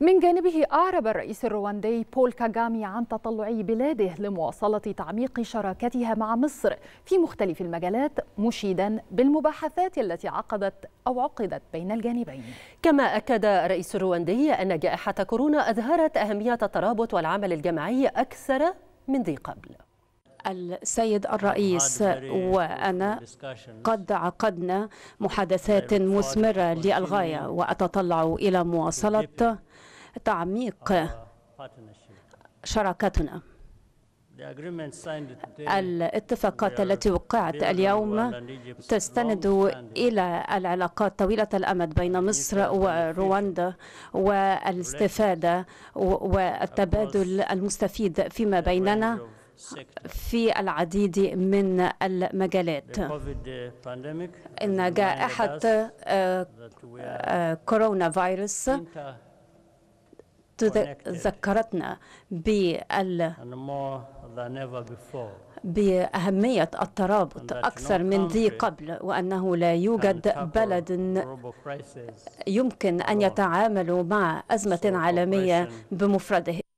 من جانبه أعرب الرئيس الرواندي بول كاغامي عن تطلع بلاده لمواصلة تعميق شراكتها مع مصر في مختلف المجالات مشيدا بالمباحثات التي عقدت أو عقدت بين الجانبين كما أكد الرئيس الرواندي أن جائحة كورونا أظهرت أهمية الترابط والعمل الجماعي أكثر من ذي قبل السيد الرئيس وأنا قد عقدنا محادثات مثمرة للغاية وأتطلع إلى مواصلة تعميق شراكتنا الاتفاقات التي وقعت اليوم تستند إلى العلاقات طويلة الأمد بين مصر ورواندا والاستفادة والتبادل المستفيد فيما بيننا في العديد من المجالات uh, إن جائحة كورونا فيروس ذكرتنا بال بأهمية الترابط أكثر من ذي قبل وأنه لا يوجد بلد يمكن أن يتعامل مع أزمة عالمية بمفرده